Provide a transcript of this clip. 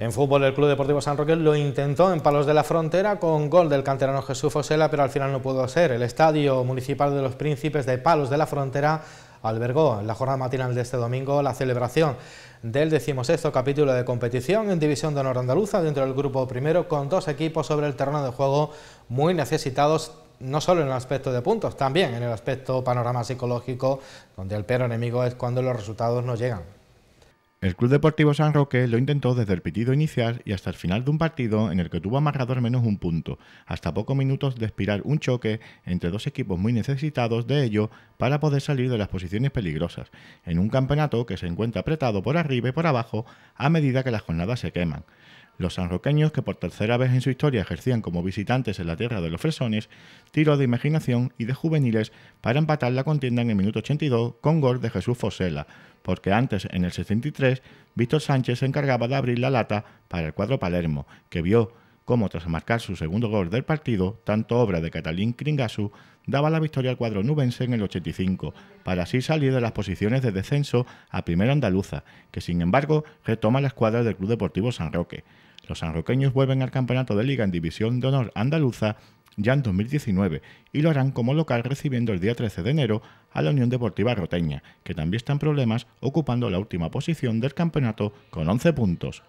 En fútbol, el Club Deportivo San Roque lo intentó en Palos de la Frontera con gol del canterano Jesús Fosela, pero al final no pudo ser. El Estadio Municipal de los Príncipes de Palos de la Frontera albergó en la jornada matinal de este domingo la celebración del decimosexto capítulo de competición en División de Honor Andaluza dentro del grupo primero con dos equipos sobre el terreno de juego muy necesitados no solo en el aspecto de puntos, también en el aspecto panorama psicológico, donde el peor enemigo es cuando los resultados no llegan. El Club Deportivo San Roque lo intentó desde el pitido inicial y hasta el final de un partido en el que tuvo amarrador menos un punto, hasta pocos minutos de expirar un choque entre dos equipos muy necesitados de ello para poder salir de las posiciones peligrosas, en un campeonato que se encuentra apretado por arriba y por abajo a medida que las jornadas se queman. Los sanroqueños, que por tercera vez en su historia ejercían como visitantes en la tierra de los fresones, tiró de imaginación y de juveniles para empatar la contienda en el minuto 82 con gol de Jesús Fosela, porque antes, en el 63, Víctor Sánchez se encargaba de abrir la lata para el cuadro Palermo, que vio cómo, tras marcar su segundo gol del partido, tanto obra de Catalín Cringasu daba la victoria al cuadro nubense en el 85, para así salir de las posiciones de descenso a primero Andaluza, que sin embargo retoma la escuadra del Club Deportivo San Roque. Los sanroqueños vuelven al campeonato de liga en División de Honor Andaluza ya en 2019 y lo harán como local recibiendo el día 13 de enero a la Unión Deportiva Roteña, que también está en problemas ocupando la última posición del campeonato con 11 puntos.